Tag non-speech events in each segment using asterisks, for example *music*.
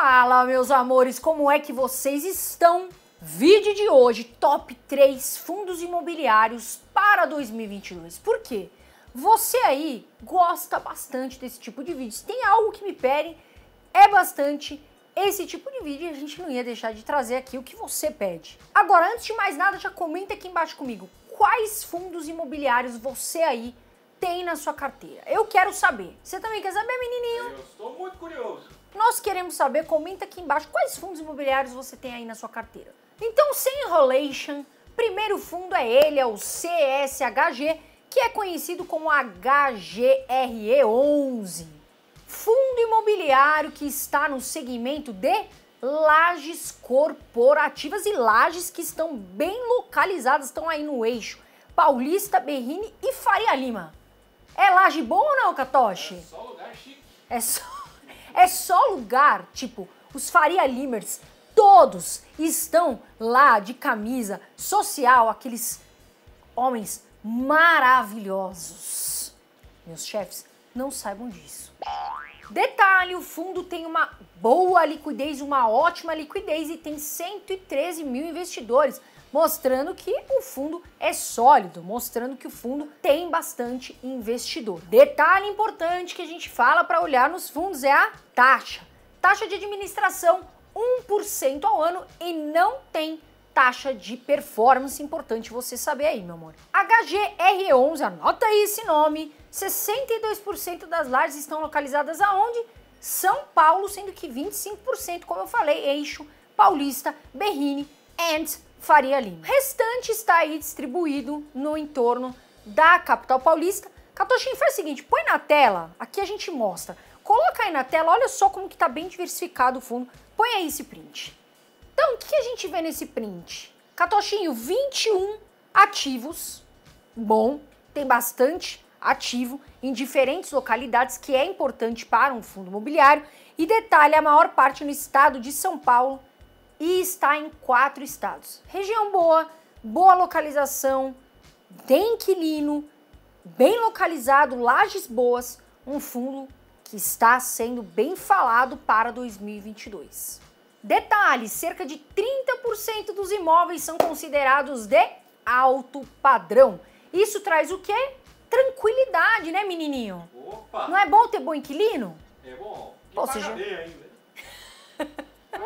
Fala, meus amores, como é que vocês estão? Vídeo de hoje, top 3 fundos imobiliários para 2022. Por quê? Você aí gosta bastante desse tipo de vídeo. Se tem algo que me pede, é bastante esse tipo de vídeo e a gente não ia deixar de trazer aqui o que você pede. Agora, antes de mais nada, já comenta aqui embaixo comigo quais fundos imobiliários você aí tem na sua carteira. Eu quero saber. Você também quer saber, menininho? Eu estou muito curioso. Nós queremos saber, comenta aqui embaixo, quais fundos imobiliários você tem aí na sua carteira. Então, sem enrolation, primeiro fundo é ele, é o CSHG, que é conhecido como HGRE11. Fundo imobiliário que está no segmento de lajes corporativas e lajes que estão bem localizadas, estão aí no eixo. Paulista, Berrini e Faria Lima. É laje boa ou não, Catoche? É só lugar chique. É só... É só lugar, tipo, os Faria Limers, todos estão lá de camisa social, aqueles homens maravilhosos. Meus chefes não saibam disso. Detalhe, o fundo tem uma boa liquidez, uma ótima liquidez e tem 113 mil investidores mostrando que o fundo é sólido, mostrando que o fundo tem bastante investidor. Detalhe importante que a gente fala para olhar nos fundos é a taxa. Taxa de administração 1% ao ano e não tem taxa de performance, importante você saber aí, meu amor. HGR11, anota aí esse nome. 62% das lajes estão localizadas aonde? São Paulo, sendo que 25%, como eu falei, eixo paulista, Berrini and Faria Lima. restante está aí distribuído no entorno da capital paulista. Catoshin, faz o seguinte, põe na tela, aqui a gente mostra. Coloca aí na tela, olha só como que tá bem diversificado o fundo. Põe aí esse print. Então, o que a gente vê nesse print? Catochinho, 21 ativos, bom, tem bastante ativo em diferentes localidades, que é importante para um fundo imobiliário, e detalha a maior parte no estado de São Paulo e está em quatro estados. Região boa, boa localização, tem inquilino, bem localizado, lajes boas, um fundo que está sendo bem falado para 2022. Detalhe, cerca de 30% dos imóveis são considerados de alto padrão. Isso traz o quê? Tranquilidade, né, menininho? Opa! Não é bom ter bom inquilino? É bom. ainda.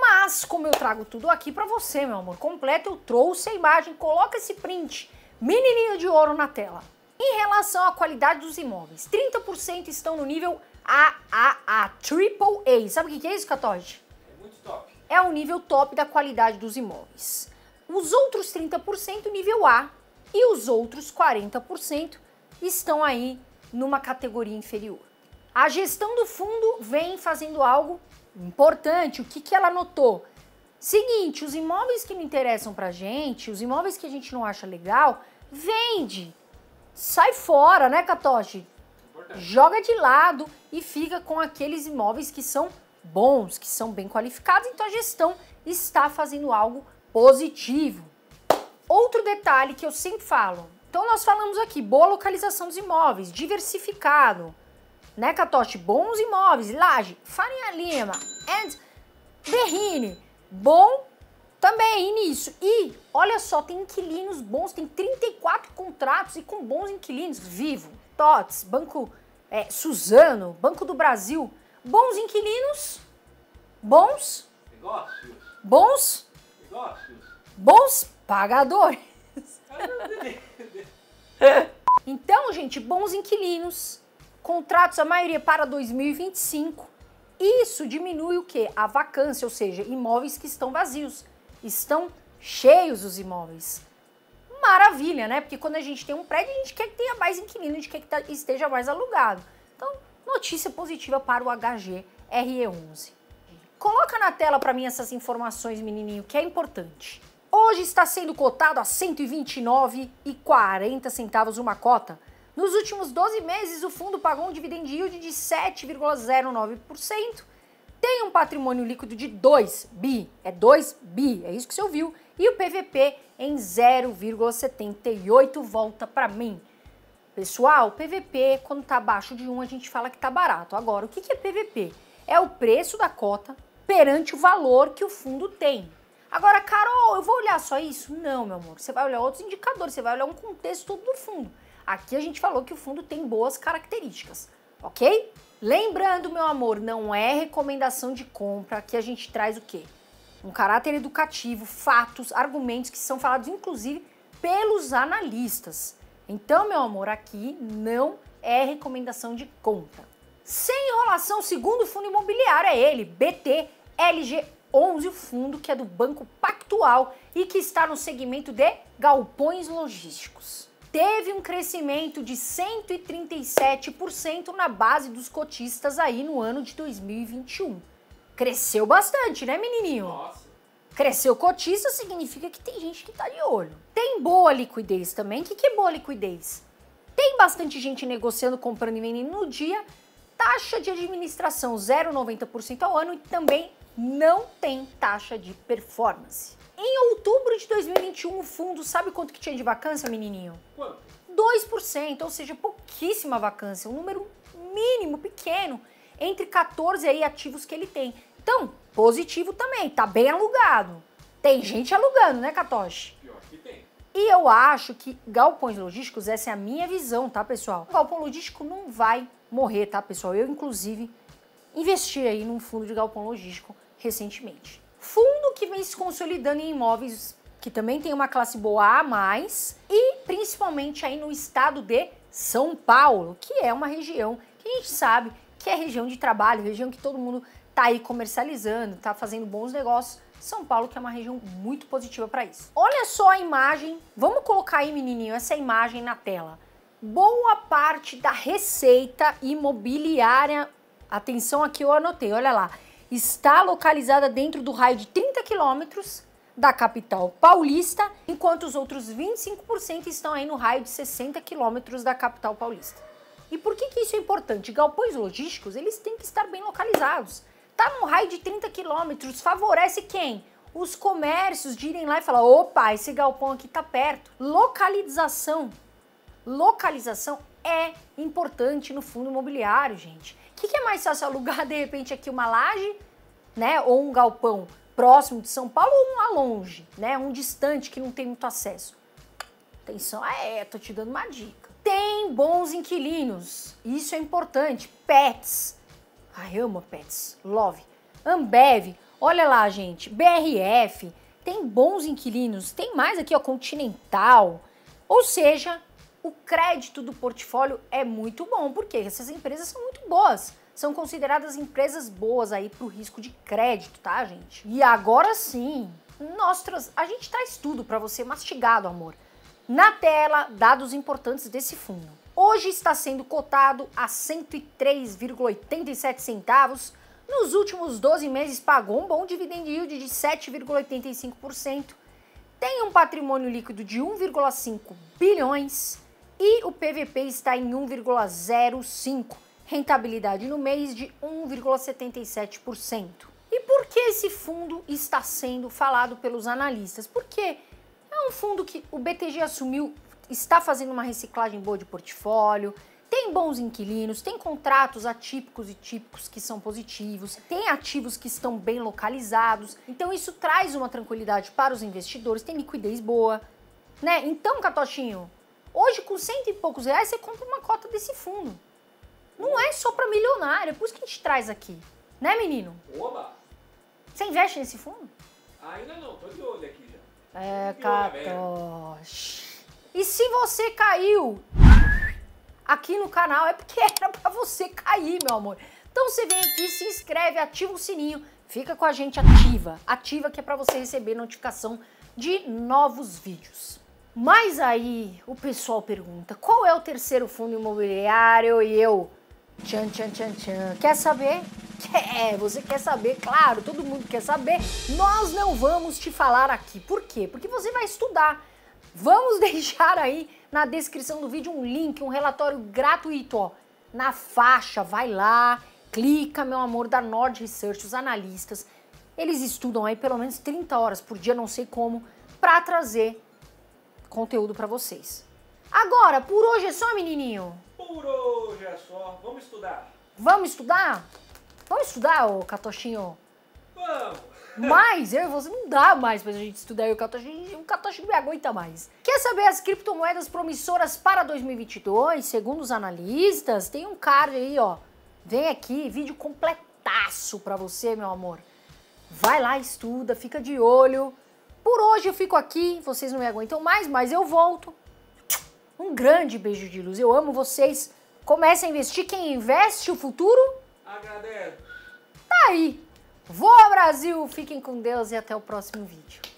Mas, como eu trago tudo aqui para você, meu amor, completo, eu trouxe a imagem, coloca esse print menininho de ouro na tela. Em relação à qualidade dos imóveis, 30% estão no nível AAA, Triple A. Sabe o que é isso, Catoge? É muito top. É o nível top da qualidade dos imóveis. Os outros 30% nível A e os outros 40% estão aí numa categoria inferior. A gestão do fundo vem fazendo algo importante, o que, que ela notou? Seguinte, os imóveis que não interessam pra gente, os imóveis que a gente não acha legal, vende. Sai fora, né, Katoshi? Joga de lado e fica com aqueles imóveis que são bons, que são bem qualificados, então a gestão está fazendo algo positivo. Outro detalhe que eu sempre falo. Então nós falamos aqui, boa localização dos imóveis, diversificado né, Catote? Bons imóveis, Laje, Farinha Lima, and Berrine. Bom também início. E olha só, tem inquilinos bons, tem 34 contratos e com bons inquilinos. Vivo, TOTS, Banco é, Suzano, Banco do Brasil. Bons inquilinos, bons negócios, bons negócios, bons pagadores. *laughs* *laughs* então, gente, bons inquilinos contratos, a maioria para 2025. Isso diminui o que? A vacância, ou seja, imóveis que estão vazios. Estão cheios os imóveis. Maravilha, né? Porque quando a gente tem um prédio, a gente quer que tenha mais inquilino, a gente quer que esteja mais alugado. Então, notícia positiva para o HG RE11. Coloca na tela para mim essas informações, menininho, que é importante. Hoje está sendo cotado a R$ 129,40 uma cota. Nos últimos 12 meses, o fundo pagou um dividend yield de 7,09%, tem um patrimônio líquido de 2 bi, é 2 bi, é isso que você ouviu, e o PVP em 0,78 volta para mim. Pessoal, PVP, quando está abaixo de 1, a gente fala que está barato. Agora, o que é PVP? É o preço da cota perante o valor que o fundo tem. Agora, Carol, eu vou olhar só isso? Não, meu amor. Você vai olhar outros indicadores, você vai olhar um contexto todo do fundo. Aqui a gente falou que o fundo tem boas características, ok? Lembrando, meu amor, não é recomendação de compra, aqui a gente traz o quê? Um caráter educativo, fatos, argumentos que são falados inclusive pelos analistas. Então, meu amor, aqui não é recomendação de compra. Sem enrolação, segundo fundo imobiliário é ele, btlg 11 o fundo que é do Banco Pactual e que está no segmento de galpões logísticos teve um crescimento de 137% na base dos cotistas aí no ano de 2021. Cresceu bastante, né, menininho? Nossa. Cresceu cotista significa que tem gente que tá de olho. Tem boa liquidez também. O que, que é boa liquidez? Tem bastante gente negociando, comprando e vendendo no dia. Taxa de administração 0,90% ao ano e também não tem taxa de performance. Em outubro de 2021, o fundo, sabe quanto que tinha de vacância, menininho? Quanto? 2%, ou seja, pouquíssima vacância, um número mínimo, pequeno, entre 14 aí ativos que ele tem. Então, positivo também, tá bem alugado. Tem gente alugando, né, Katoshi? Pior que tem. E eu acho que galpões logísticos, essa é a minha visão, tá, pessoal? O galpão logístico não vai morrer, tá, pessoal? Eu, inclusive, investi aí num fundo de galpão logístico recentemente fundo que vem se consolidando em imóveis que também tem uma classe boa a mais e principalmente aí no estado de São Paulo, que é uma região que a gente sabe que é região de trabalho, região que todo mundo tá aí comercializando, tá fazendo bons negócios. São Paulo que é uma região muito positiva para isso. Olha só a imagem. Vamos colocar aí, menininho, essa imagem na tela. Boa parte da receita imobiliária, atenção aqui eu anotei, olha lá, está localizada dentro do raio de 30 quilômetros da capital paulista, enquanto os outros 25% estão aí no raio de 60 quilômetros da capital paulista. E por que, que isso é importante? Galpões logísticos, eles têm que estar bem localizados. Tá num raio de 30 quilômetros, favorece quem? Os comércios de irem lá e falar, opa, esse galpão aqui tá perto. Localização. Localização é importante no fundo imobiliário, gente que, que é mais fácil alugar *laughs* de repente aqui uma laje, né, ou um galpão próximo de São Paulo ou um longe, né, um distante que não tem muito acesso? Atenção, é, é, tô te dando uma dica. Tem bons inquilinos, isso é importante. Pets, ai amo pets, love. Ambev, olha lá gente, BRF, tem bons inquilinos, tem mais aqui ó, Continental, ou seja, o crédito do portfólio é muito bom, porque essas empresas são muito boas. São consideradas empresas boas aí para o risco de crédito, tá, gente? E agora sim, nossas. a gente traz tudo para você mastigado, amor. Na tela, dados importantes desse fundo. Hoje está sendo cotado a 103,87 centavos. Nos últimos 12 meses pagou um bom dividend yield de 7,85% tem um patrimônio líquido de 1,5 bilhões, e o PVP está em 1,05, rentabilidade no mês de 1,77%. E por que esse fundo está sendo falado pelos analistas? Porque é um fundo que o BTG assumiu, está fazendo uma reciclagem boa de portfólio, tem bons inquilinos, tem contratos atípicos e típicos que são positivos, tem ativos que estão bem localizados. Então isso traz uma tranquilidade para os investidores, tem liquidez boa, né? Então, Catochinho, Hoje, com cento e poucos reais, você compra uma cota desse fundo. Não é só para milionário, é por isso que a gente traz aqui. Né, menino? Oba! Você investe nesse fundo? Ainda não, tô de olho aqui já. É, Catoche. E se você caiu aqui no canal, é porque era para você cair, meu amor. Então você vem aqui, se inscreve, ativa o sininho, fica com a gente ativa. Ativa que é para você receber notificação de novos vídeos. Mas aí o pessoal pergunta: qual é o terceiro fundo imobiliário? E eu, tchan, tchan, tchan, tchan. Quer saber? Quer, você quer saber, claro, todo mundo quer saber. Nós não vamos te falar aqui. Por quê? Porque você vai estudar. Vamos *laughs* deixar aí na descrição do vídeo um link, um relatório gratuito, ó, na faixa. Vai lá, clica, meu amor, da Nord Research, os analistas. Eles estudam aí pelo menos 30 horas por dia, não sei como, para trazer conteúdo para vocês. Agora, por hoje é só, menininho? Por hoje é só. Vamos estudar. Vamos estudar? Vamos estudar, ô Catochinho? Vamos! *laughs* Mas eu e você não dá mais pra gente estudar. Eu, o catochinho. o catochinho não me aguenta mais. Quer saber as criptomoedas promissoras para 2022? Segundo os analistas, tem um card aí, ó. Vem aqui, vídeo completaço pra você, meu amor. Vai lá, estuda, fica de olho. Por hoje eu fico aqui, vocês não me aguentam mais, mas eu volto. Um grande beijo de luz, eu amo vocês. Comecem a investir, quem investe o futuro... Agradece. Tá aí. Voa Brasil, fiquem com Deus e até o próximo vídeo.